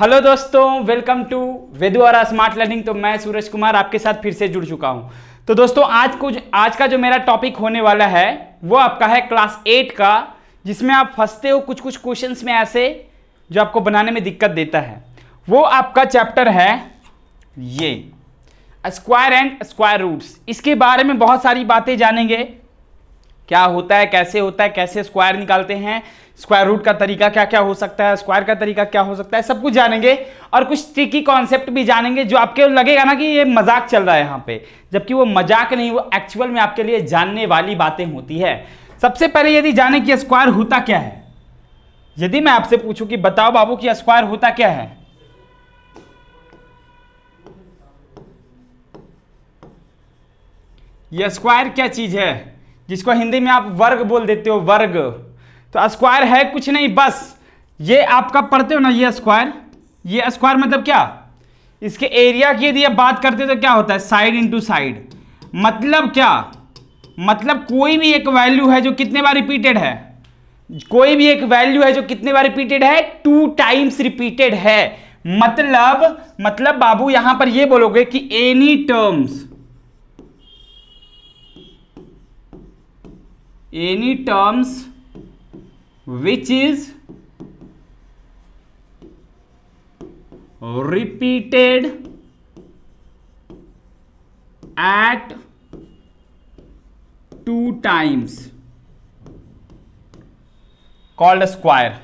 hello दोस्तों welcome to वेदुआरा smart learning तो मैं सूरज कुमार आपके साथ फिर से जुड़ चुका हूं तो दोस्तों आज कुछ आज का जो मेरा टॉपिक होने वाला है वो आपका है क्लास एट का जिसमें आप फंसते हो कुछ कुछ क्वेश्चंस में ऐसे जो आपको बनाने में दिक्कत देता है वो आपका चैप्टर है ये स्क्वायर एंड स्क्वायर रूट्स इसके बारे में बहुत सारी बातें जानेंगे क्या होता है कैसे होता है कैसे स्क्वायर निकालते हैं स्क्वायर रूट का तरीका क्या क्या हो सकता है स्क्वायर का तरीका क्या हो सकता है सब कुछ जानेंगे और कुछ ट्रिकी कॉन्सेप्ट भी जानेंगे जो आपके लगेगा ना कि ये मजाक चल रहा है यहाँ पे जबकि वो मजाक नहीं वो एक्चुअल में आपके लिए जानने वाली बातें होती है सबसे पहले यदि जाने कि स्क्वायर होता क्या है यदि मैं आपसे पूछूं कि बताओ बाबू कि स्क्वायर होता क्या है यह स्क्वायर क्या चीज है जिसको हिंदी में आप वर्ग बोल देते हो वर्ग तो स्क्वायर है कुछ नहीं बस ये आपका पढ़ते हो ना ये स्क्वायर ये स्क्वायर मतलब क्या इसके एरिया की यदि आप बात करते तो क्या होता है साइड इंटू साइड मतलब क्या मतलब कोई भी एक वैल्यू है जो कितने बार रिपीटेड है कोई भी एक वैल्यू है जो कितने बार रिपीटेड है टू टाइम्स रिपीटेड है मतलब मतलब बाबू यहां पर यह बोलोगे कि any terms any terms which is repeated at two times called square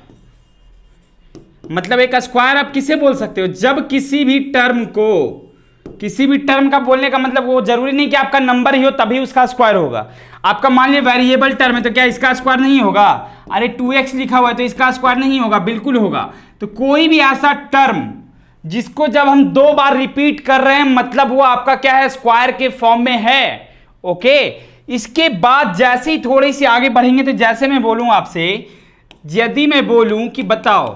मतलब एक स्क्वायर आप किसे बोल सकते हो जब किसी भी टर्म को किसी भी टर्म का बोलने का मतलब वो जरूरी नहीं कि आपका नंबर ही हो तभी उसका स्क्वायर होगा आपका मान लिया वेरिएबल टर्म है तो क्या इसका स्क्वायर नहीं होगा अरे टू एक्स लिखा हुआ है तो इसका स्क्वायर नहीं होगा बिल्कुल होगा तो कोई भी ऐसा टर्म जिसको जब हम दो बार रिपीट कर रहे हैं मतलब वो आपका क्या है स्क्वायर के फॉर्म में है ओके इसके बाद जैसे ही थोड़ी सी आगे बढ़ेंगे तो जैसे मैं बोलूँ आपसे यदि मैं बोलूँ कि बताओ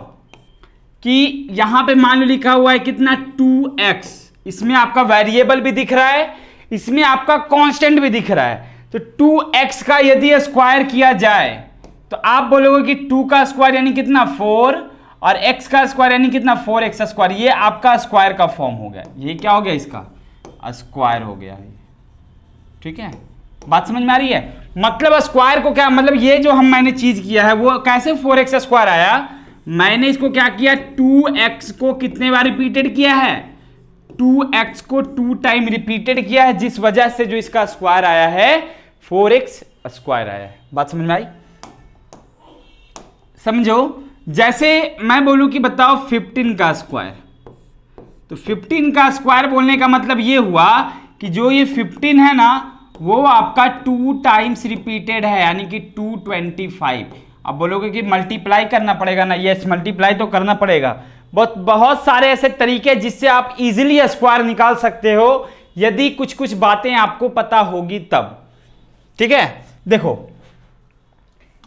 कि यहाँ पे मान लो लिखा हुआ है कितना टू एक्स इसमें आपका वेरिएबल भी दिख रहा है इसमें आपका कांस्टेंट भी दिख रहा है तो टू एक्स का यदि स्क्वायर किया जाए तो आप बोलोगे कि टू का स्क्वायर यानी कितना फोर और एक्स का स्क्वायर यानी कितना फोर एक्स स्क्वायर ये आपका स्क्वायर का फॉर्म हो गया ये क्या हो गया इसका स्क्वायर हो गया ठीक है बात समझ में आ रही है मतलब स्क्वायर को क्या मतलब ये जो हम मैंने चीज किया है वो कैसे फोर एक्स स्क्वायर आया मैंने इसको क्या किया टू एक्स को कितने बार रिपीटेड किया है टू एक्स को टू टाइम रिपीटेड किया है जिस वजह से जो इसका स्क्वायर आया है फोर एक्स स्क्वायर आया है बात समझ में आई समझो जैसे मैं बोलूं कि बताओ फिफ्टीन का स्क्वायर तो फिफ्टीन का स्क्वायर बोलने का मतलब यह हुआ कि जो ये फिफ्टीन है ना वो आपका टू टाइम्स रिपीटेड है यानी कि टू ट्वेंटी फाइव अब बोलोगे कि मल्टीप्लाई करना पड़ेगा ना यस मल्टीप्लाई तो करना पड़ेगा बहुत बहुत सारे ऐसे तरीके जिससे आप इजीली स्क्वायर निकाल सकते हो यदि कुछ कुछ बातें आपको पता होगी तब ठीक है देखो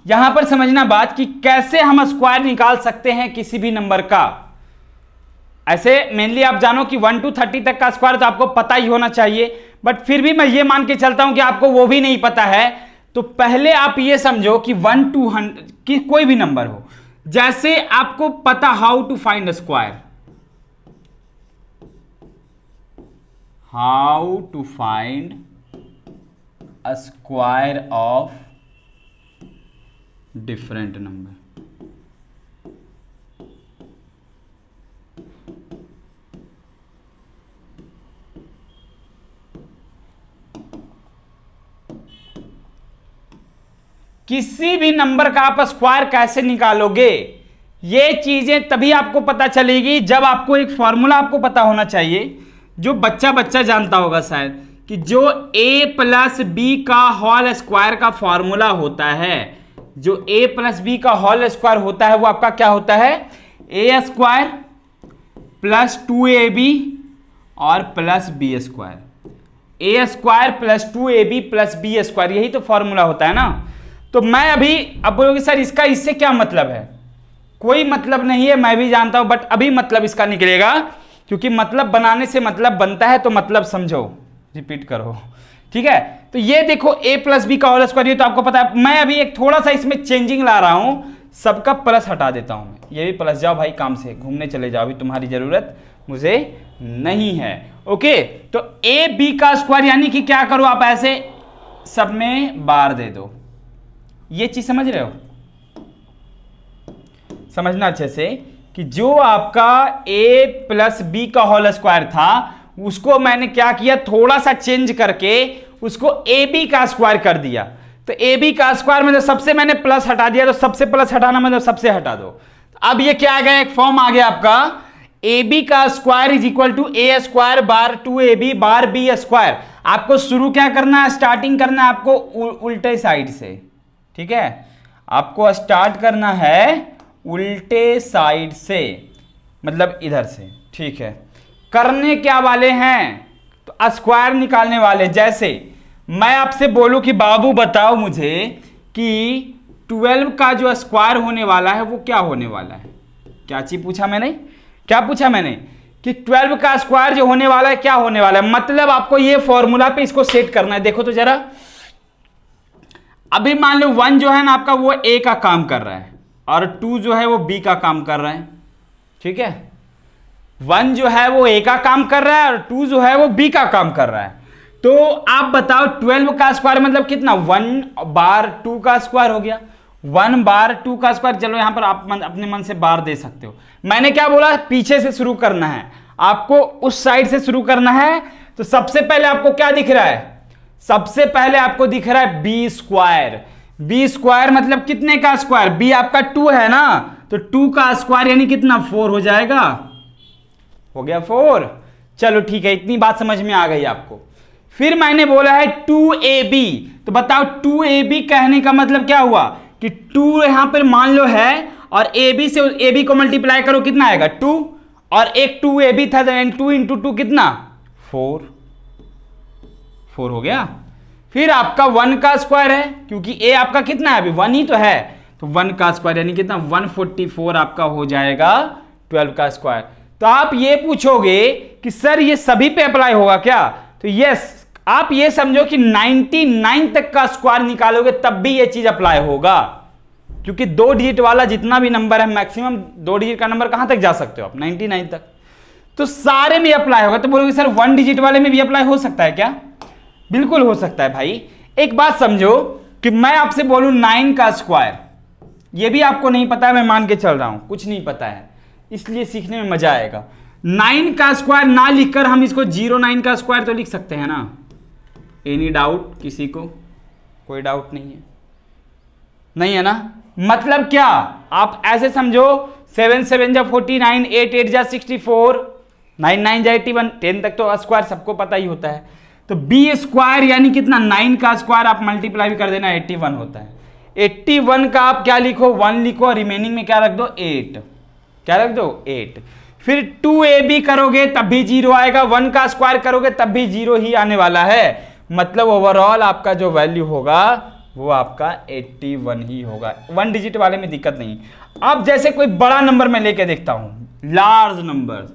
यहां पर समझना बात कि कैसे हम स्क्वायर निकाल सकते हैं किसी भी नंबर का ऐसे मेनली आप जानो कि वन टू थर्टी तक का स्क्वायर तो आपको पता ही होना चाहिए बट फिर भी मैं ये मान के चलता हूं कि आपको वो भी नहीं पता है तो पहले आप ये समझो कि वन टू हंड्रेड की कोई भी नंबर हो जैसे आपको पता how to find square how to find square of different number किसी भी नंबर का आप स्क्वायर कैसे निकालोगे ये चीज़ें तभी आपको पता चलेगी जब आपको एक फॉर्मूला आपको पता होना चाहिए जो बच्चा बच्चा जानता होगा शायद कि जो a प्लस बी का होल स्क्वायर का फॉर्मूला होता है जो a प्लस बी का होल स्क्वायर होता है वो आपका क्या होता है A square plus two A B और plus B square A square plus two A B plus B square यही तो फॉर्मूला होता है ना तो मैं अभी अब बोलोगे सर इसका इससे क्या मतलब है कोई मतलब नहीं है मैं भी जानता हूं बट अभी मतलब इसका निकलेगा क्योंकि मतलब बनाने से मतलब बनता है तो मतलब समझो रिपीट करो ठीक है तो ये देखो ए प्लस बी का होल स्क्वायर ये तो आपको पता है मैं अभी एक थोड़ा सा इसमें चेंजिंग ला रहा हूँ सबका प्लस हटा देता हूँ ये भी प्लस जाओ भाई काम से घूमने चले जाओ अभी तुम्हारी ज़रूरत मुझे नहीं है ओके तो ए बी का स्क्वायर यानी कि क्या करो आप ऐसे सब में बार दे दो ये चीज़ समझ रहे हो समझना अच्छे से कि जो आपका ए प्लस बी का होल स्क्वायर था उसको मैंने क्या किया थोड़ा सा चेंज करके उसको ए बी का स्क्वायर कर दिया तो ए बी का स्क्वायर मतलब सबसे मैंने प्लस हटा दिया तो सबसे प्लस हटाना मतलब सबसे हटा दो अब ये क्या आ गया एक फॉर्म आ गया आपका ए बी का square is equal to A square बार टू ए बी बार बी स्क्वायर आपको शुरू क्या करना है स्टार्टिंग करना है आपको उल्टे साइड से ठीक है आपको स्टार्ट करना है उल्टे साइड से मतलब इधर से ठीक है करने क्या वाले हैं तो स्क्वायर निकालने वाले जैसे मैं आपसे बोलूं कि बाबू बताओ मुझे कि 12 का जो स्क्वायर होने वाला है वो क्या होने वाला है क्या चीज पूछा मैंने क्या पूछा मैंने कि 12 का स्क्वायर जो होने वाला है क्या होने वाला है मतलब आपको ये फॉर्मूला पे इसको सेट करना है देखो तो जरा अभी मान लो वन जो है ना आपका वो ए का काम कर रहा है और टू जो है वो बी का काम कर रहा है ठीक है वन जो है वो ए का काम कर रहा है और टू जो है वो बी का काम कर रहा है तो आप बताओ ट्वेल्व का स्क्वायर मतलब कितना वन बार टू का स्क्वायर हो गया वन बार टू का स्क्वायर चलो यहां पर आप मन, अपने मन से बार दे सकते हो मैंने क्या बोला पीछे से शुरू करना है आपको उस साइड से शुरू करना है तो सबसे पहले आपको क्या दिख रहा है सबसे पहले आपको दिख रहा है बी स्क्वायर बी स्क्वायर मतलब कितने का स्क्वायर बी आपका टू है ना तो टू का स्क्वायर यानी कितना फोर हो जाएगा हो गया फोर चलो ठीक है इतनी बात समझ में आ गई आपको फिर मैंने बोला है टू ए बी तो बताओ टू ए बी कहने का मतलब क्या हुआ कि टू यहां पर मान लो है और ए बी से ए बी को मल्टीप्लाई करो कितना आएगा टू और एक टू ए बी था टू इंटू टू कितना फोर फोर हो गया फिर आपका वन का स्क्वायर है क्योंकि ए आपका कितना है अभी वन ही तो है तो वन का स्क्वायर यानी कितना वन फोर्टी फोर आपका हो जाएगा ट्वेल्व का स्क्वायर तो आप ये पूछोगे कि सर ये सभी पे अप्लाई होगा क्या तो यस आप ये समझो कि नाइनटी नाइन तक का स्क्वायर निकालोगे तब भी ये चीज अप्लाई होगा क्योंकि दो डिजिट वाला जितना भी नंबर है मैक्सिमम दो डिजिट का नंबर कहां तक जा सकते हो आप नाइन तक तो सारे में अप्लाई होगा तो बोलोगे सर वन डिजिट वाले में भी अप्लाई हो सकता है क्या बिल्कुल हो सकता है भाई एक बात समझो कि मैं आपसे बोलूं नाइन का स्क्वायर ये भी आपको नहीं पता है मैं मान के चल रहा हूं कुछ नहीं पता है इसलिए सीखने में मजा आएगा नाइन का स्क्वायर ना लिखकर हम इसको जीरो नाइन का स्क्वायर तो लिख सकते हैं ना एनी डाउट किसी को कोई डाउट नहीं है नहीं है ना मतलब क्या आप ऐसे समझो सेवन सेवन जा फोर्टी नाइन एट एट जा सिक्सटी फोर नाइन नाइन जा एट्टी वन टेन तक तो स्क्वायर सबको पता ही होता है तो बी स्क्वायर यानी कितना नाइन का स्क्वायर आप मल्टीप्लाई भी कर देना एट्टी वन होता है एट्टी वन का आप क्या लिखो वन लिखो और रिमेनिंग में क्या रख दो एट क्या रख दो एट फिर टू ए बी करोगे तब भी जीरो आएगा वन का स्क्वायर करोगे तब भी जीरो ही आने वाला है मतलब ओवरऑल आपका जो वैल्यू होगा वो आपका एट्टी वन ही होगा वन डिजिट वाले में दिक्कत नहीं अब जैसे कोई बड़ा नंबर मैं लेके देखता हूं लार्ज नंबर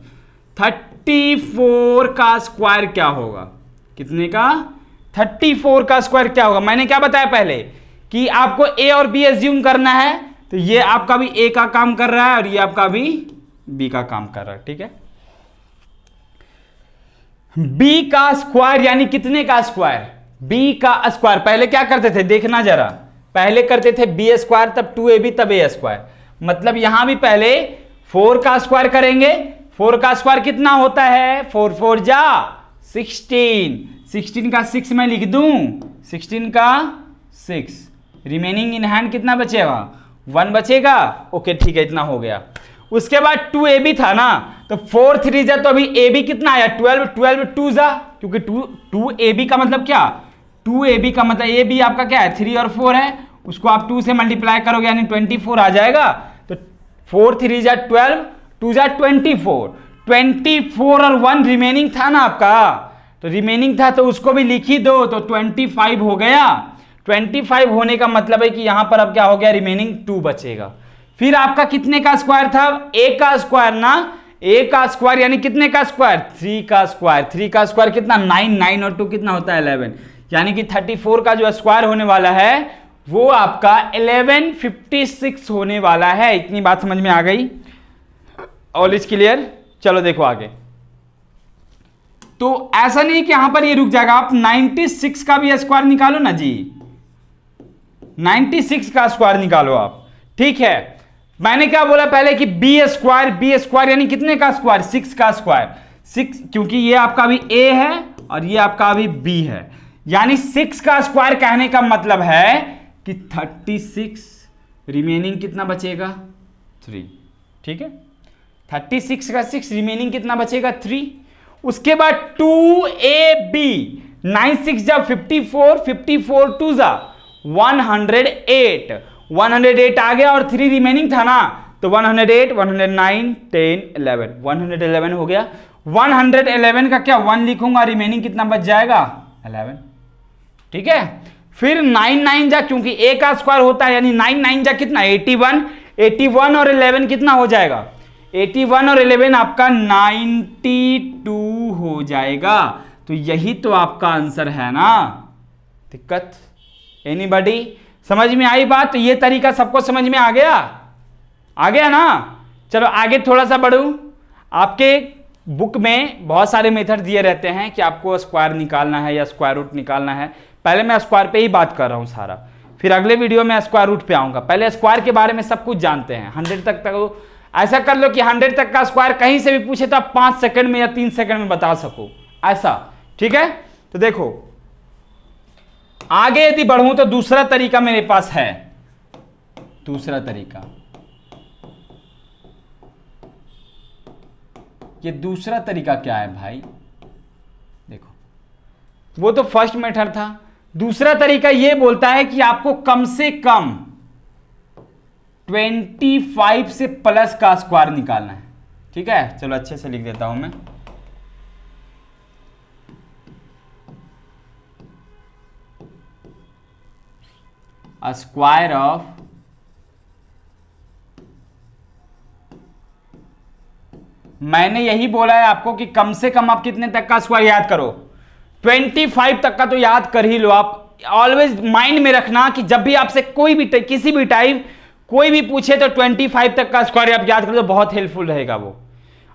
फोर का स्क्वायर क्या होगा कितने का 34 का स्क्वायर क्या होगा मैंने क्या बताया पहले कि आपको ए और बी एज्यूम करना है तो ये आपका भी ए का काम कर रहा है और ये आपका भी बी का काम कर रहा है ठीक है बी का स्क्वायर यानी कितने का स्क्वायर बी का स्क्वायर पहले क्या करते थे देखना जरा पहले करते थे बी स्क्वायर तब टू ए बी तब ए स्क्वायर मतलब यहां भी पहले फोर का स्क्वायर करेंगे फोर का स्क्वायर कितना होता है फोर फोर जा सिक्सटीन सिक्सटीन का सिक्स मैं लिख दूँ सिक्सटीन का सिक्स रिमेनिंग इन हैंड कितना बचेगा वन बचेगा ओके ठीक है इतना हो गया उसके बाद टू ए बी था ना तो फोर थ्री जा तो अभी ए बी कितना आया ट्वेल्व ट्वेल्व टू जा क्योंकि टू टू ए बी का मतलब क्या टू ए बी का मतलब ए बी आपका क्या है थ्री और फोर है उसको आप टू से मल्टीप्लाई करोगे यानी ट्वेंटी फोर आ जाएगा तो फोर थ्री जा ट्वेल्व टू जा ट्वेंटी फोर ट्वेंटी फोर और वन रिमेनिंग था ना आपका तो रिमेनिंग था तो उसको भी लिख ही दो तो ट्वेंटी फाइव हो गया ट्वेंटी फाइव होने का मतलब है कि यहां पर अब क्या हो गया रिमेनिंग टू बचेगा फिर आपका कितने का स्क्वायर था ए का स्क्वायर ना ए का स्क्वायर यानी कितने का स्क्वायर थ्री का स्क्वायर थ्री का स्क्वायर कितना नाइन नाइन और टू कितना होता है इलेवन यानी कि थर्टी फोर का जो स्क्वायर होने वाला है वो आपका इलेवन फिफ्टी सिक्स होने वाला है इतनी बात समझ में आ गई ऑल इज क्लियर चलो देखो आगे तो ऐसा नहीं कि यहां पर ये रुक जाएगा आप 96 का भी स्क्वायर निकालो ना जी 96 का स्क्वायर निकालो आप ठीक है मैंने क्या बोला पहले कि बी स्क्वायर बी स्क्वायर यानी कितने का स्क्वायर सिक्स का स्क्वायर सिक्स क्योंकि ये आपका अभी ए है और ये आपका अभी बी है यानी सिक्स का स्क्वायर कहने का मतलब है कि थर्टी सिक्स रिमेनिंग कितना बचेगा थ्री ठीक है थर्टी सिक्स का सिक्स रिमेनिंग कितना बचेगा थ्री उसके बाद two A B nine six जा fifty four fifty four two जा one hundred eight one hundred eight आ गया और थ्री रिमेनिंग था ना तो one hundred eight one hundred nine ten eleven one hundred eleven हो गया वन हंड्रेड इलेवन का क्या वन लिखूंगा रिमेनिंग कितना बच जाएगा इलेवन ठीक है फिर नाइन नाइन जा क्योंकि ए का स्क्वायर होता है यानी नाइन नाइन जा कितना एटी वन एटी वन और इलेवन कितना हो जाएगा एटी वन और इलेवन आपका नाइनटी टू हो जाएगा तो यही तो आपका आंसर है ना दिक्कत एनी समझ में आई बात तो ये तरीका सबको समझ में आ गया आ गया ना चलो आगे थोड़ा सा बढ़ू आपके बुक में बहुत सारे मेथड दिए रहते हैं कि आपको स्क्वायर निकालना है या स्क्वायर रूट निकालना है पहले मैं स्क्वायर पे ही बात कर रहा हूँ सारा फिर अगले वीडियो में स्क्वायर रूट पे आऊँगा पहले स्क्वायर के बारे में सब कुछ जानते हैं हंड्रेड तक तक तो ऐसा कर लो कि हंड्रेड तक का स्क्वायर कहीं से भी पूछे तो आप पांच सेकंड में या तीन सेकंड में बता सको ऐसा ठीक है तो देखो आगे यदि बढ़ूं तो दूसरा तरीका मेरे पास है दूसरा तरीका ये दूसरा तरीका क्या है भाई देखो वो तो फर्स्ट मेथड था दूसरा तरीका ये बोलता है कि आपको कम से कम 25 से प्लस का स्क्वायर निकालना है ठीक है चलो अच्छे से लिख देता हूं मैं स्क्वायर ऑफ मैंने यही बोला है आपको कि कम से कम आप कितने तक का स्क्वायर याद करो 25 तक का तो याद कर ही लो आप ऑलवेज माइंड में रखना कि जब भी आपसे कोई भी किसी भी टाइम कोई भी पूछे तो 25 तक का स्क्वायर आप याद करो तो बहुत हेल्पफुल रहेगा वो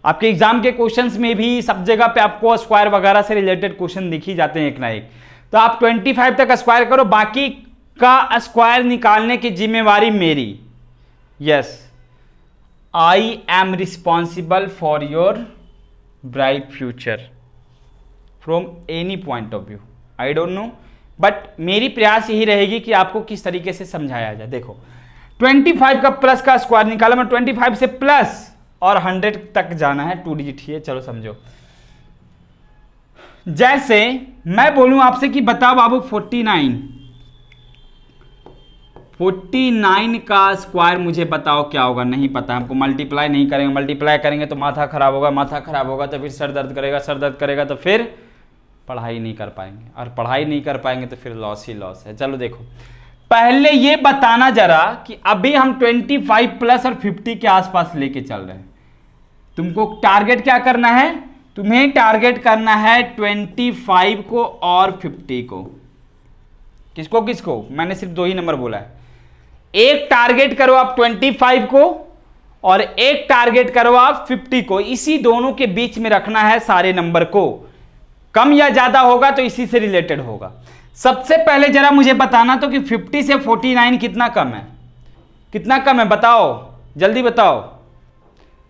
आपके एग्जाम के क्वेश्चंस में भी सब जगह पे आपको स्क्वायर वगैरह से रिलेटेड क्वेश्चन दिख ही जाते हैं एक ना एक तो आप 25 तक स्क्वायर करो बाकी का स्क्वायर निकालने की जिम्मेवारी मेरी yes I am responsible for your bright future from any point of view I don't know but मेरी प्रयास यही रहेगी कि आपको किस तरीके से समझाया जाए देखो 25 का प्लस का स्क्वायर निकाला मैं 25 से प्लस और 100 तक जाना है टू डिजिट ही है चलो समझो जैसे मैं बोलूं आपसे कि बताओ बाबू 49 49 का स्क्वायर मुझे बताओ क्या होगा नहीं पता हमको मल्टीप्लाई नहीं करेंगे मल्टीप्लाई करेंगे तो माथा खराब होगा माथा खराब होगा तो फिर सर दर्द करेगा सर दर्द करेगा तो फिर पढ़ाई नहीं कर पाएंगे और पढ़ाई नहीं कर पाएंगे तो फिर लॉस ही लॉस है चलो देखो पहले ये बताना जरा कि अभी हम 25 प्लस और 50 के आसपास लेके चल रहे हैं तुमको टारगेट क्या करना है तुम्हें टारगेट करना है 25 को और 50 को किसको किसको मैंने सिर्फ दो ही नंबर बोला है एक टारगेट करो आप 25 को और एक टारगेट करो आप 50 को इसी दोनों के बीच में रखना है सारे नंबर को कम या ज्यादा होगा तो इसी से रिलेटेड होगा सबसे पहले जरा मुझे बताना तो कि 50 से 49 कितना कम है कितना कम है बताओ जल्दी बताओ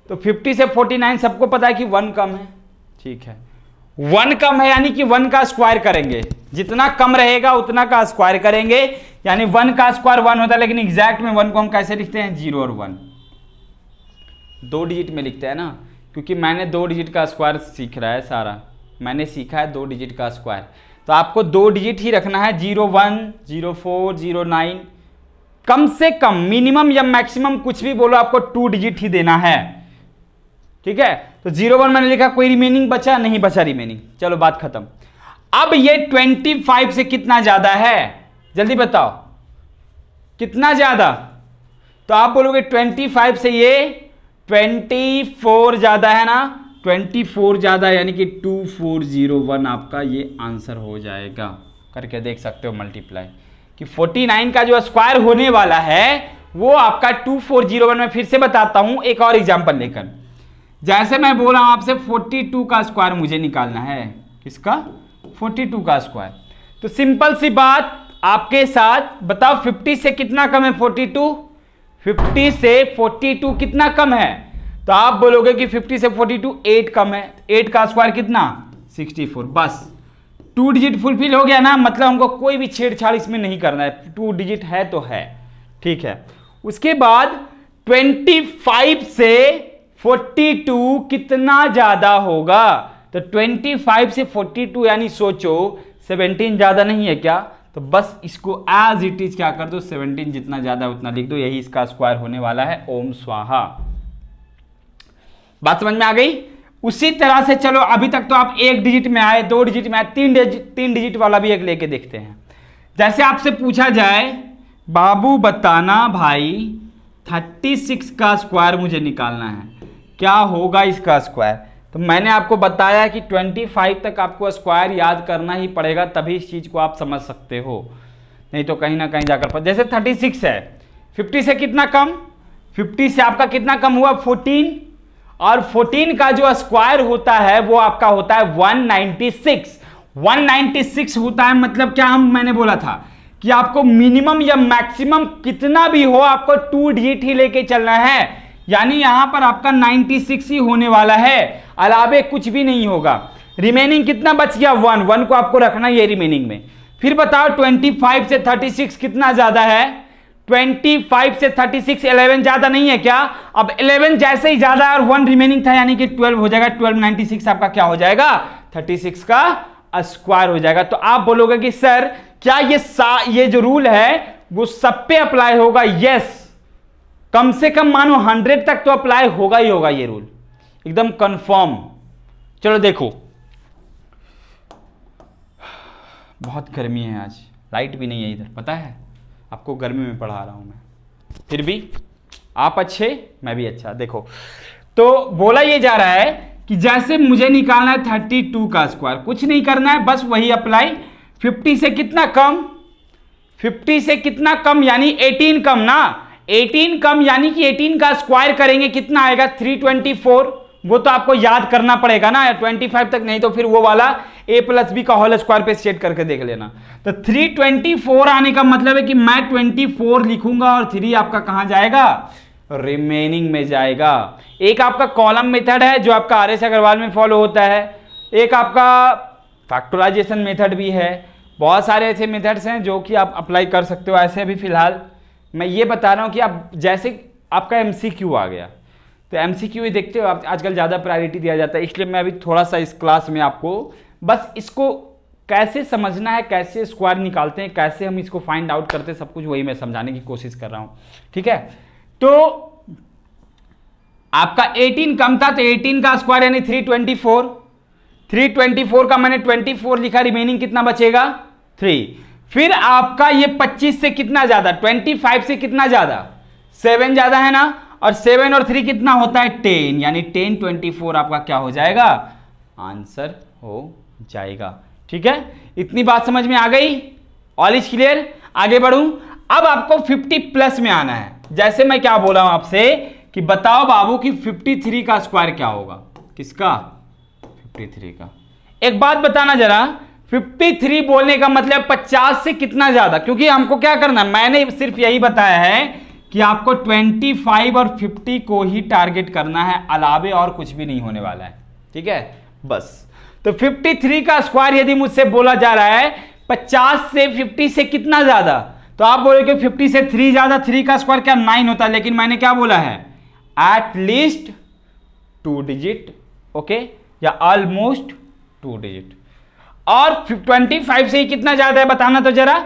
तो 50 से 49 सबको पता है कि वन कम है ठीक है वन कम है यानी कि वन का स्क्वायर करेंगे जितना कम रहेगा उतना का स्क्वायर करेंगे यानी वन का स्क्वायर वन होता है लेकिन एग्जैक्ट में वन को हम कैसे लिखते हैं जीरो और वन दो डिजिट में लिखते हैं ना क्योंकि मैंने दो डिजिट का स्क्वायर सीख रहा है सारा मैंने सीखा है दो डिजिट का स्क्वायर तो आपको दो डिजिट ही रखना है zero one zero four zero nine कम से कम मिनिमम या मैक्सिमम कुछ भी बोलो आपको टू डिजिट ही देना है ठीक है तो जीरो वन मैंने लिखा कोई रिमेनिंग बचा नहीं बचा रिमेनिंग चलो बात खत्म अब ये ट्वेंटी फाइव से कितना ज्यादा है जल्दी बताओ कितना ज्यादा तो आप बोलोगे ट्वेंटी फाइव से ये ट्वेंटी फोर ज्यादा है ना ट्वेंटी फोर ज़्यादा यानी कि टू फोर ज़ीरो वन आपका ये आंसर हो जाएगा करके देख सकते हो मल्टीप्लाई कि फोर्टी नाइन का जो स्क्वायर होने वाला है वो आपका टू फोर जीरो वन में फिर से बताता हूँ एक और एग्जाम्पल लेकर जैसे मैं बोल रहा हूँ आपसे फोर्टी टू का स्क्वायर मुझे निकालना है किसका फोर्टी टू का स्क्वायर तो सिंपल सी बात आपके साथ बताओ फिफ्टी से कितना कम है फोर्टी टू फिफ्टी से फोर्टी टू कितना कम है तो आप बोलोगे कि 50 से 42 8 कम है 8 का स्क्वायर कितना 64 बस टू डिजिट फुलफिल हो गया ना मतलब हमको कोई भी छेड़छाड़ इसमें नहीं करना है टू डिजिट है तो है ठीक है उसके बाद 25 से 42 कितना ज़्यादा होगा तो 25 से 42 यानी सोचो 17 ज़्यादा नहीं है क्या तो बस इसको एज इट इज़ क्या कर दो 17 जितना ज़्यादा उतना लिख दो यही इसका स्क्वायर होने वाला है ओम स्वाहा बात समझ में आ गई उसी तरह से चलो अभी तक तो आप एक डिजिट में आए दो डिजिट में आए तीन डिजिट तीन डिजिट वाला भी एक लेके देखते हैं जैसे आपसे पूछा जाए बाबू बताना भाई 36 का स्क्वायर मुझे निकालना है क्या होगा इसका स्क्वायर तो मैंने आपको बताया कि 25 तक आपको स्क्वायर याद करना ही पड़ेगा तभी इस चीज़ को आप समझ सकते हो नहीं तो कहीं ना कहीं जाकर पर जैसे सिक्स है फिफ्टी से कितना कम फिफ्टी से आपका कितना कम हुआ फोर्टीन और 14 का जो स्क्वायर होता है वो आपका होता है 196 196 होता है मतलब क्या हम मैंने बोला था कि आपको मिनिमम या मैक्सिमम कितना भी हो आपको टू डिजिट ही लेके चलना है यानी यहां पर आपका 96 ही होने वाला है अलावे कुछ भी नहीं होगा रिमेनिंग कितना बच गया वन वन को आपको रखना ये रिमेनिंग में फिर बताओ 25 से 36 कितना ज़्यादा है 25 से 36 11 ज़्यादा नहीं है क्या अब 11 जैसे ही ज़्यादा और वन रिमेनिंग था यानी कि 12 हो जाएगा 1296 आपका क्या हो जाएगा 36 का स्क्वायर हो जाएगा तो आप बोलोगे कि सर क्या ये सा ये जो रूल है वो सब पे अप्लाई होगा यस कम से कम मानो 100 तक तो अप्लाई होगा ही होगा ये रूल एकदम कंफर्म चलो देखो बहुत गर्मी है आज लाइट भी नहीं है इधर पता है आपको गर्मी में पढ़ा रहा हूं मैं फिर भी आप अच्छे मैं भी अच्छा देखो तो बोला ये जा रहा है कि जैसे मुझे निकालना है थर्टी टू का स्क्वायर कुछ नहीं करना है बस वही अप्लाई फिफ्टी से कितना कम फिफ्टी से कितना कम यानी एटीन कम ना एटीन कम यानी कि एटीन का स्क्वायर करेंगे कितना आएगा थ्री ट्वेंटी फोर वो तो आपको याद करना पड़ेगा ना 25 तक नहीं तो फिर वो वाला ए प्लस बी का होल स्क्वायर पे सेट करके देख लेना तो 324 आने का मतलब है कि मैं 24 लिखूंगा और थ्री आपका कहां जाएगा रिमेनिंग में जाएगा एक आपका कॉलम मेथड है जो आपका आर एस अग्रवाल में फॉलो होता है एक आपका फैक्टराइजेशन मेथड भी है बहुत सारे ऐसे मेथड्स हैं जो कि आप अप्लाई कर सकते हो ऐसे अभी फ़िलहाल मैं ये बता रहा हूँ कि आप जैसे आपका एम आ गया तो एम सी क्यू देखते हो आप आजकल ज़्यादा प्रायोरिटी दिया जाता है इसलिए मैं अभी थोड़ा सा इस क्लास में आपको बस इसको कैसे समझना है कैसे स्क्वायर निकालते हैं कैसे हम इसको फाइंड आउट करते हैं सब कुछ वही मैं समझाने की कोशिश कर रहा हूँ ठीक है तो आपका 18 कम था तो 18 का स्क्वायर यानी 324 324 का मैंने 24 लिखा रिमेनिंग कितना बचेगा 3 फिर आपका ये 25 से कितना ज़्यादा 25 से कितना ज़्यादा 7 ज़्यादा है ना और सेवन और थ्री कितना होता है टेन यानी टेन ट्वेंटी फोर आपका क्या हो जाएगा आंसर हो जाएगा ठीक है इतनी बात समझ में आ गई ऑल इज क्लियर आगे बढ़ूं अब आपको फिफ्टी प्लस में आना है जैसे मैं क्या बोला हूं आपसे कि बताओ बाबू कि फिफ्टी थ्री का स्क्वायर क्या होगा किसका फिफ्टी थ्री का एक बात बताना जरा 53 बोलने का मतलब 50 से कितना ज्यादा क्योंकि हमको क्या करना है मैंने सिर्फ यही बताया है कि आपको 25 और 50 को ही टारगेट करना है अलावे और कुछ भी नहीं होने वाला है ठीक है बस तो 53 का स्क्वायर यदि मुझसे बोला जा रहा है 50 से 50 से कितना ज़्यादा तो आप बोले कि 50 से 3 ज़्यादा 3 का स्क्वायर क्या नाइन होता है लेकिन मैंने क्या बोला है at least two digit okay या ऑलमोस्ट टू डिजिट और 25 से ही कितना ज़्यादा है बताना तो ज़रा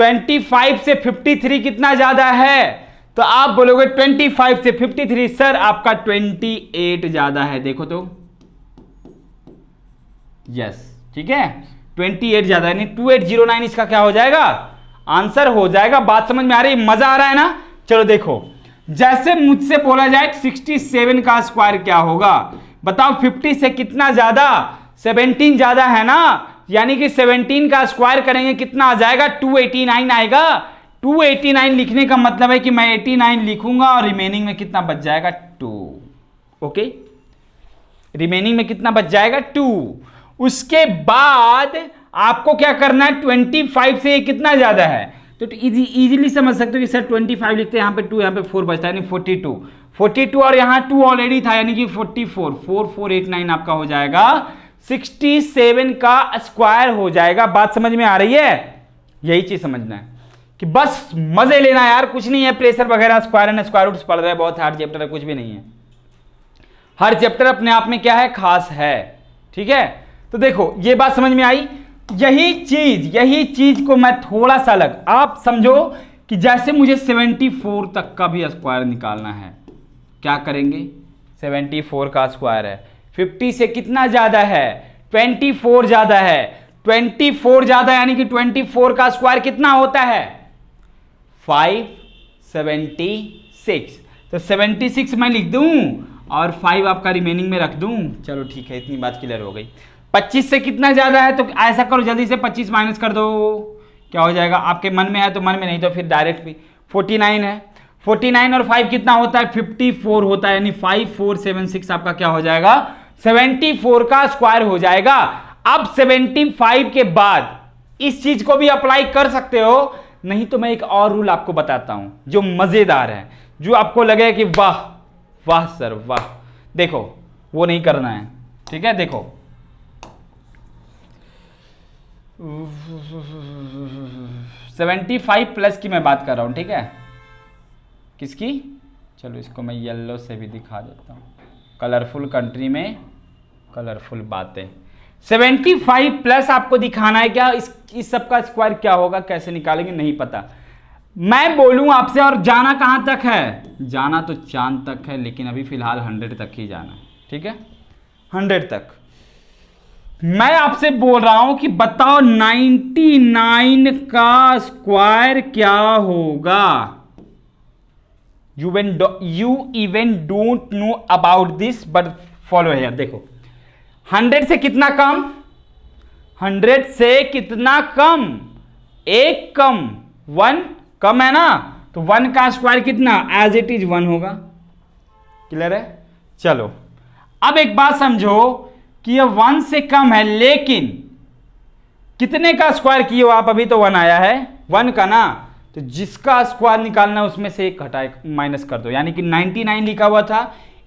25 से 53 कितना ज़्यादा है तो आप बोलोगे 25 से 53 सर आपका 28 ज्यादा है देखो तो यस ठीक है 28 ज्यादा यानी 2809 इसका क्या हो जाएगा आंसर हो जाएगा बात समझ में आ रही मजा आ रहा है ना चलो देखो जैसे मुझसे बोला जाए 67 का स्क्वायर क्या होगा बताओ 50 से कितना ज्यादा 17 ज्यादा है ना यानी कि 17 का स्क्वायर करेंगे कितना आ जाएगा 289 आएगा 289 लिखने का मतलब है कि मैं 89 लिखूंगा और रिमेनिंग में कितना बच जाएगा टू ओके रिमेनिंग में कितना बच जाएगा टू उसके बाद आपको क्या करना है 25 से ये कितना ज़्यादा है तो इजीली तो समझ सकते हो कि सर 25 लिखते हैं यहाँ पे टू यहाँ पे फोर बचता है यानी 42 42 और यहाँ टू ऑलरेडी था यानी कि 44 4489 आपका हो जाएगा 67 का स्क्वायर हो जाएगा बात समझ में आ रही है यही चीज़ समझना है कि बस मजे लेना यार कुछ नहीं है प्रेशर वगैरह स्क्वायर एंड स्क्वायर रूट्स पढ़ रहे हैं बहुत हार्ड चैप्टर है कुछ भी नहीं है हर चैप्टर अपने आप में क्या है खास है ठीक है तो देखो ये बात समझ में आई यही चीज यही चीज को मैं थोड़ा सा अलग आप समझो कि जैसे मुझे 74 तक का भी स्क्वायर निकालना है क्या करेंगे 74 का स्क्वायर है 50 से कितना ज़्यादा है 24 ज़्यादा है 24 ज़्यादा यानी कि 24 का स्क्वायर कितना होता है फाइव सेवेंटी सिक्स तो सेवेंटी सिक्स मैं लिख दूँ और फाइव आपका रिमेनिंग में रख दूँ चलो ठीक है इतनी बात क्लियर हो गई पच्चीस से कितना ज़्यादा है तो ऐसा करो जल्दी से पच्चीस माइनस कर दो क्या हो जाएगा आपके मन में है तो मन में नहीं तो फिर डायरेक्ट भी फोर्टी नाइन है फोर्टी नाइन और फाइव कितना होता है फिफ्टी फोर होता है यानी फाइव फोर सेवन सिक्स आपका क्या हो जाएगा सेवेंटी फोर का स्क्वायर हो जाएगा अब सेवेंटी फाइव के बाद इस चीज को भी अप्लाई कर सकते हो नहीं तो मैं एक और रूल आपको बताता हूँ जो मज़ेदार है जो आपको लगे कि वाह वाह सर वाह देखो वो नहीं करना है ठीक है देखो सेवेंटी फाइव प्लस की मैं बात कर रहा हूँ ठीक है किसकी चलो इसको मैं येलो से भी दिखा देता हूँ कलरफुल कंट्री में कलरफुल बातें सेवेंटी फाइव प्लस आपको दिखाना है क्या इस इस सब का स्क्वायर क्या होगा कैसे निकालेंगे नहीं पता मैं बोलूं आपसे और जाना कहां तक है जाना तो चांद तक है लेकिन अभी फिलहाल हंड्रेड तक ही जाना है ठीक है हंड्रेड तक मैं आपसे बोल रहा हूं कि बताओ नाइन्टी नाइन का स्क्वायर क्या होगा you when you even don't know about this but follow है देखो हंड्रेड से कितना कम हंड्रेड से कितना कम एक कम वन कम है ना तो वन का स्क्वायर कितना एज इट इज वन होगा क्लियर है चलो अब एक बात समझो कि यह वन से कम है लेकिन कितने का स्क्वायर किए हो आप अभी तो वन आया है वन का ना तो जिसका स्क्वायर निकालना उसमें से एक घटाए माइनस कर दो यानी कि 99 लिखा हुआ था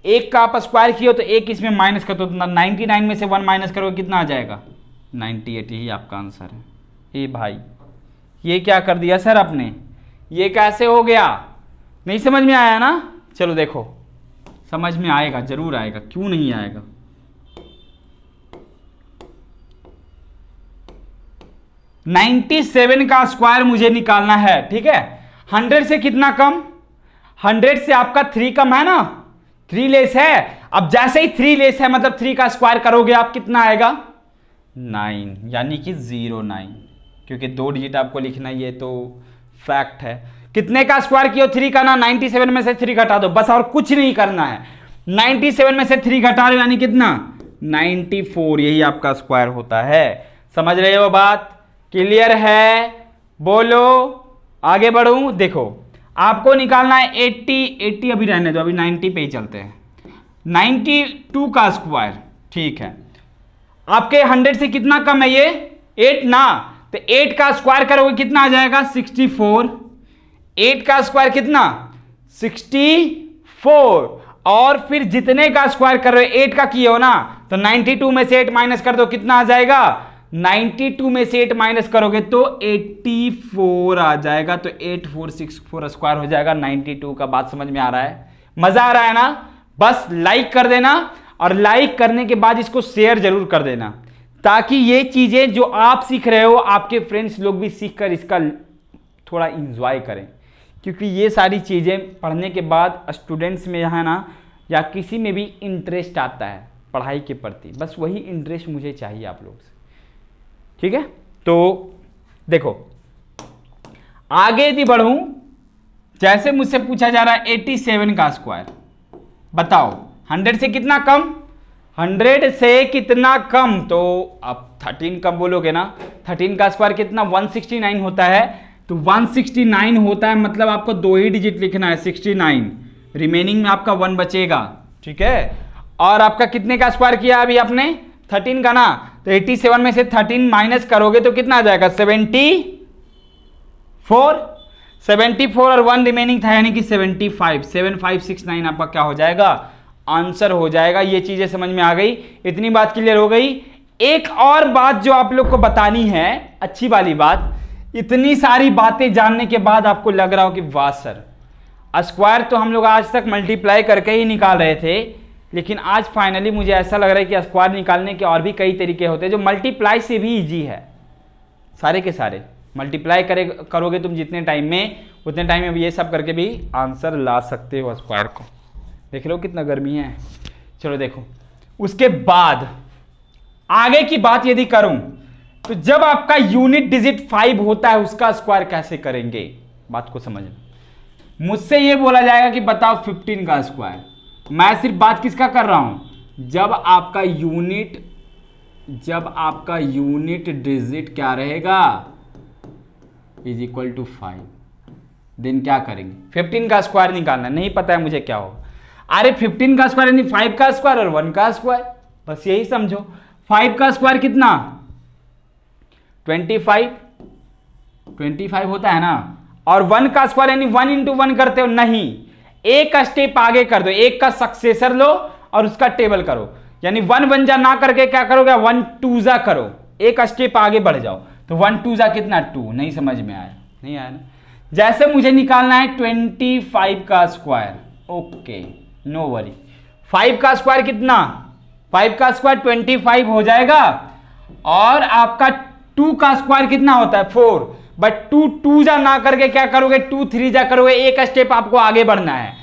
एक का आप स्क्वायर किए तो एक इसमें माइनस कर दो तो नाइन्टी नाइन में से वन माइनस करोगे कितना आ जाएगा नाइन्टी एट यही आपका आंसर है ए भाई ये क्या कर दिया सर आपने ये कैसे हो गया नहीं समझ में आया ना चलो देखो समझ में आएगा जरूर आएगा क्यों नहीं आएगा नाइन्टी सेवन का स्क्वायर मुझे निकालना है ठीक है हंड्रेड से कितना कम हंड्रेड से आपका थ्री कम है ना थ्री लेस है अब जैसे ही थ्री लेस है मतलब थ्री का स्क्वायर करोगे आप कितना आएगा नाइन यानी कि जीरो नाइन क्योंकि दो डिजिट आपको लिखना ये तो फैक्ट है कितने का स्क्वायर किया थ्री का ना नाइनटी सेवन में से थ्री घटा दो बस और कुछ नहीं करना है नाइनटी सेवन में से थ्री घटा दो यानी कितना नाइनटी फोर यही आपका स्क्वायर होता है समझ रहे हो बात क्लियर है बोलो आगे बढ़ू देखो आपको निकालना है 80 80 अभी रहने दो अभी 90 पे ही चलते हैं 92 का स्क्वायर ठीक है आपके 100 से कितना कम है ये 8 ना तो 8 का स्क्वायर करोगे कितना आ जाएगा 64 8 का स्क्वायर कितना 64 और फिर जितने का स्क्वायर कर रहे हो 8 का किए हो ना तो 92 में से 8 माइनस कर दो कितना आ जाएगा 92 में से 8 माइनस करोगे तो 84 आ जाएगा तो 8464 स्क्वायर हो जाएगा 92 का बात समझ में आ रहा है मजा आ रहा है ना बस लाइक कर देना और लाइक करने के बाद इसको शेयर जरूर कर देना ताकि ये चीज़ें जो आप सीख रहे हो आपके फ्रेंड्स लोग भी सीख कर इसका थोड़ा इंजॉय करें क्योंकि ये सारी चीज़ें पढ़ने के बाद स्टूडेंट्स में है ना या किसी में भी इंटरेस्ट आता है पढ़ाई के प्रति बस वही इंटरेस्ट मुझे चाहिए आप लोग से ठीक है तो देखो आगे यदि बढ़ूं जैसे मुझसे पूछा जा रहा है एट्टी सेवन का स्क्वायर बताओ हंड्रेड से कितना कम हंड्रेड से कितना कम तो आप थर्टीन कम बोलोगे ना थर्टीन का स्क्वायर कितना वन सिक्सटी नाइन होता है तो वन सिक्सटी नाइन होता है मतलब आपको दो ही डिजिट लिखना है सिक्सटी नाइन रिमेनिंग में आपका वन बचेगा ठीक है और आपका कितने का स्क्वायर किया अभी आपने थर्टीन का ना तो 87 में से 13 माइनस करोगे तो कितना आ जाएगा 74 74 और वन रिमेनिंग था यानी कि 75 7569 आपका क्या हो जाएगा आंसर हो जाएगा ये चीज़ें समझ में आ गई इतनी बात क्लियर हो गई एक और बात जो आप लोग को बतानी है अच्छी वाली बात इतनी सारी बातें जानने के बाद आपको लग रहा हो कि वाह सर स्क्वायर तो हम लोग आज तक मल्टीप्लाई करके ही निकाल रहे थे लेकिन आज फाइनली मुझे ऐसा लग रहा है कि स्क्वायर निकालने के और भी कई तरीके होते हैं जो मल्टीप्लाई से भी ईजी है सारे के सारे मल्टीप्लाई करे करोगे तुम जितने टाइम में उतने टाइम में ये सब करके भी आंसर ला सकते हो स्क्वायर को देख लो कितना गर्मी है चलो देखो उसके बाद आगे की बात यदि करूं तो जब आपका यूनिट डिजिट फाइव होता है उसका स्क्वायर कैसे करेंगे बात को समझ मुझसे ये बोला जाएगा कि बताओ फिफ्टीन का स्क्वायर मैं सिर्फ बात किसका कर रहा हूं जब आपका यूनिट जब आपका यूनिट डिजिट क्या रहेगा is equal to five then क्या करेंगे फिफ्टीन का स्क्वायर निकालना नहीं पता है मुझे क्या होगा अरे फिफ्टीन का स्क्वायर यानी फाइव का स्क्वायर और वन का स्क्वायर बस यही समझो फाइव का स्क्वायर कितना ट्वेंटी फाइव ट्वेंटी फाइव होता है ना और वन का स्क्वायर यानी वन इंटू वन करते हो नहीं एक का स्टेप आगे कर दो एक का सक्सेसर लो और उसका टेबल करो यानी वन वन जा ना करके क्या करोगे वन टू जा करो एक स्टेप आगे बढ़ जाओ तो वन टू जा कितना टू नहीं समझ में आया नहीं आया ना जैसे मुझे निकालना है ट्वेंटी फाइव का square okay no worry five का स्क्वायर कितना फाइव का स्क्वायर ट्वेंटी फाइव हो जाएगा और आपका टू का स्क्वायर कितना होता है फोर बट टू टू जा ना करके क्या करोगे टू थ्री जा करोगे एक स्टेप आपको आगे बढ़ना है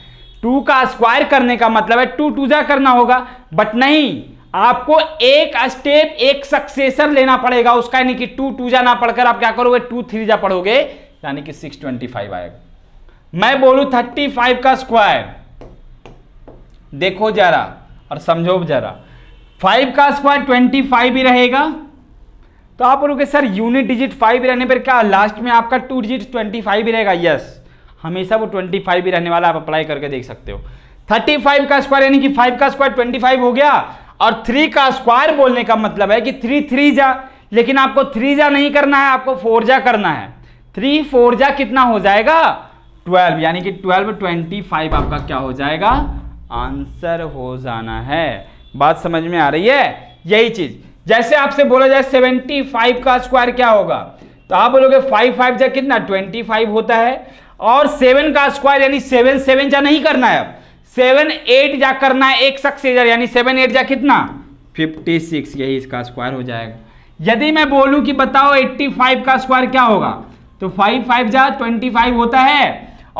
टू का स्क्वायर करने का मतलब है टू टू जा करना होगा बट नहीं आपको एक स्टेप एक सक्सेसर लेना पड़ेगा उसका यानी कि टू टू जा ना पढ़कर आप क्या करोगे टू थ्री जा पढ़ोगे यानी कि सिक्स ट्वेंटी फाइव आएगा मैं बोलू थर्टी फाइव का स्क्वायर देखो जरा और समझो जरा फाइव का स्क्वायर ट्वेंटी फाइव ही रहेगा तो आप बोलोगे सर यूनिट डिजिट फाइव रहने पर क्या लास्ट में आपका टू डिजिट ट्वेंटी फाइव रहेगा यस हमेशा वो ट्वेंटी फाइव भी रहने वाला आप अप्लाई करके देख सकते हो थर्टी फाइव का स्क्वायर यानी कि फाइव का स्क्वायर ट्वेंटी फाइव हो गया और थ्री का स्क्वायर बोलने का मतलब है कि थ्री थ्री जा लेकिन आपको थ्री जा नहीं करना है आपको फोर जा करना है थ्री फोर जा कितना हो जाएगा ट्वेल्व यानी कि ट्वेल्व ट्वेंटी फाइव आपका क्या हो जाएगा आंसर हो जाना है बात समझ में आ रही है यही चीज़ जैसे आपसे बोला जाए सेवेंटी फाइव का स्क्वायर क्या होगा तो आप बोलोगे फाइव फाइव जा कितना ट्वेंटी फाइव होता है और सेवन का स्क्वायर यानी सेवन सेवन जा नहीं करना है अब सेवन एट जा करना है एक सख्स यानी सेवन एट जा कितना फिफ्टी सिक्स यही इसका स्क्वायर हो जाएगा यदि मैं बोलूं कि बताओ 85 का स्क्वायर क्या होगा तो 5 फाइव जा 25 होता है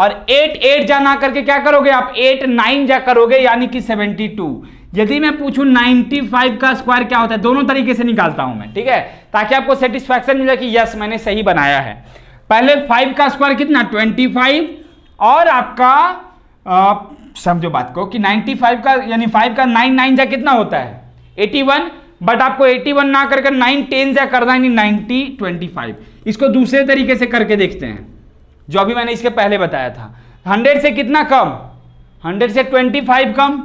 और 8 8 जा ना करके क्या करोगे आप 8 9 जा करोगे यानी कि 72 यदि मैं पूछूं 95 का स्क्वायर क्या होता है दोनों तरीके से निकालता हूं मैं ठीक है ताकि आपको सेटिस्फैक्शन मिले कि यस मैंने सही बनाया है पहले 5 का स्क्वायर कितना 25 और आपका समझो बात को कि 95 का यानी 5 का 9 नाइन जा कितना होता है 81 बट आपको 81 ना करके 9 10 जा करना यानी 90 25 इसको दूसरे तरीके से करके देखते हैं जो अभी मैंने इसके पहले बताया था हंड्रेड से कितना कम हंड्रेड से फाइव कम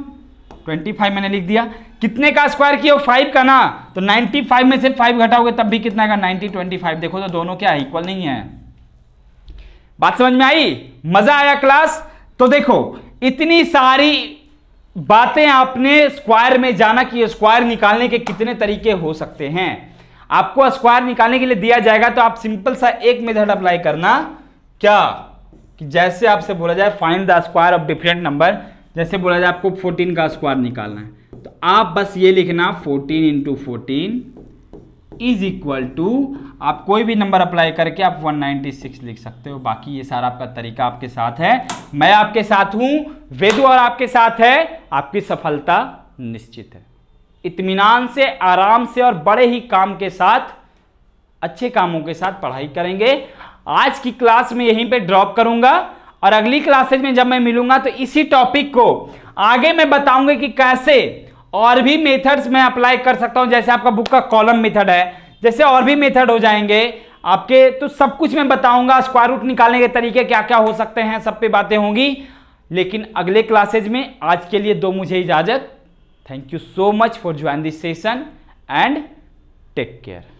ट्वेंटी फाइव मैंने लिख दिया कितने का स्क्वायर किया फाइव का ना तो नाइन्टी फाइव में से फाइव घटाओगे तब भी कितना का नाइन्टी ट्वेंटी फाइव देखो तो दोनों क्या है इक्वल नहीं है बात समझ में आई मजा आया क्लास तो देखो इतनी सारी बातें आपने स्क्वायर में जाना कि स्क्वायर निकालने के कितने तरीके हो सकते हैं आपको स्क्वायर निकालने के लिए दिया जाएगा तो आप सिंपल सा एक मेथड अप्लाई करना क्या कि जैसे आपसे बोला जाए find the square of different number जैसे बोला जाए आपको फोर्टीन का स्क्वायर निकालना है तो आप बस ये लिखना fourteen into fourteen is equal to आप कोई भी नंबर अप्लाई करके आप 196 लिख सकते हो बाकी ये सारा आपका तरीका आपके साथ है मैं आपके साथ हूं वेदु और आपके साथ है आपकी सफलता निश्चित है इतमान से आराम से और बड़े ही काम के साथ अच्छे कामों के साथ पढ़ाई करेंगे आज की क्लास में यहीं पे ड्रॉप करूंगा और अगली क्लासेज में जब मैं मिलूंगा तो इसी टॉपिक को आगे मैं बताऊंगा कि कैसे और भी मेथड्स मैं अप्लाई कर सकता हूं जैसे आपका बुक का कॉलम मेथड है जैसे और भी मेथड हो जाएंगे आपके तो सब कुछ मैं बताऊंगा स्क्वायर रूट निकालने के तरीके क्या क्या हो सकते हैं सब पे बातें होंगी लेकिन अगले क्लासेज में आज के लिए दो मुझे इजाज़त thank you so much for join this session and take care